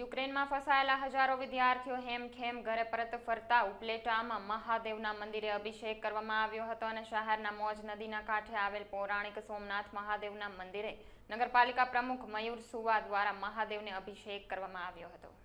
યુક્રેનમાં ફસાયેલા હજારો વિદ્યાર્થીઓ હેમખેમ ઘરે પરત ફરતા ઉપલેટામાં મહાદેવના મંદિરે અભિષેક કરવામાં આવ્યો હતો અને શહેરના મોજ નદીના કાંઠે આવેલ પૌરાણિક સોમનાથ મહાદેવના મંદિરે નગરપાલિકા પ્રમુખ મયુર સુવા દ્વારા મહાદેવને અભિષેક કરવામાં આવ્યો હતો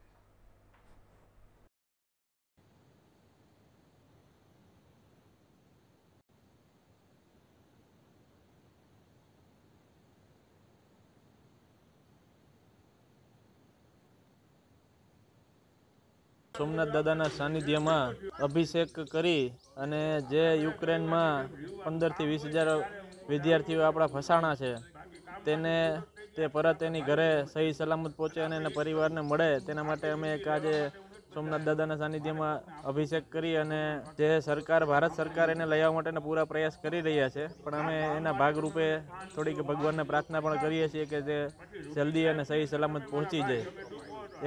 સોમનાથ દાદાના સાનિધ્યમાં અભિષેક કરી અને જે યુક્રેનમાં પંદરથી વીસ હજાર વિદ્યાર્થીઓ આપણા ફસાણા છે તેને તે પરત એની ઘરે સહી સલામત પહોંચે અને એના પરિવારને મળે તેના માટે અમે એક આજે સોમનાથ દાદાના સાનિધ્યમાં અભિષેક કરી અને જે સરકાર ભારત સરકાર એને લઈ આવવા માટેના પૂરા પ્રયાસ કરી રહ્યા છે પણ અમે એના ભાગરૂપે થોડીક ભગવાનને પ્રાર્થના પણ કરીએ છીએ કે તે જલ્દી અને સહી સલામત પહોંચી જાય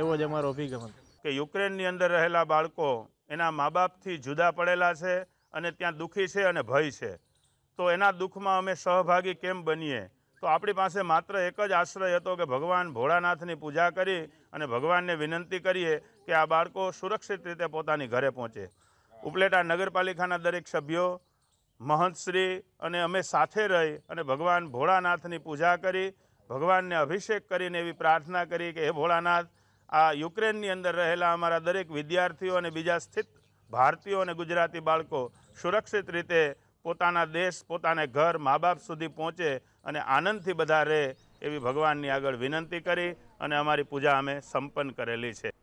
એવો જ અમારો અભિગમન કે યુક્રેનની અંદર રહેલા બાળકો એના મા બાપથી જુદા પડેલા છે અને ત્યાં દુઃખી છે અને ભય છે તો એના દુઃખમાં અમે સહભાગી કેમ બનીએ તો આપણી પાસે માત્ર એક જ આશ્રય હતો કે ભગવાન ભોળાનાથની પૂજા કરી અને ભગવાનને વિનંતી કરીએ કે આ બાળકો સુરક્ષિત રીતે પોતાની ઘરે પહોંચે ઉપલેટા નગરપાલિકાના દરેક સભ્યો મહંતશ્રી અને અમે સાથે રહી અને ભગવાન ભોળાનાથની પૂજા કરી ભગવાનને અભિષેક કરીને એવી પ્રાર્થના કરી કે હે ભોળાનાથ આ યુક્રેનની અંદર રહેલા અમારા દરેક વિદ્યાર્થીઓ અને બીજા સ્થિત ભારતીયો અને ગુજરાતી બાળકો સુરક્ષિત રીતે પોતાના દેશ પોતાને ઘર મા બાપ સુધી પહોંચે અને આનંદથી બધા રહે એવી ભગવાનની આગળ વિનંતી કરી અને અમારી પૂજા અમે સંપન્ન કરેલી છે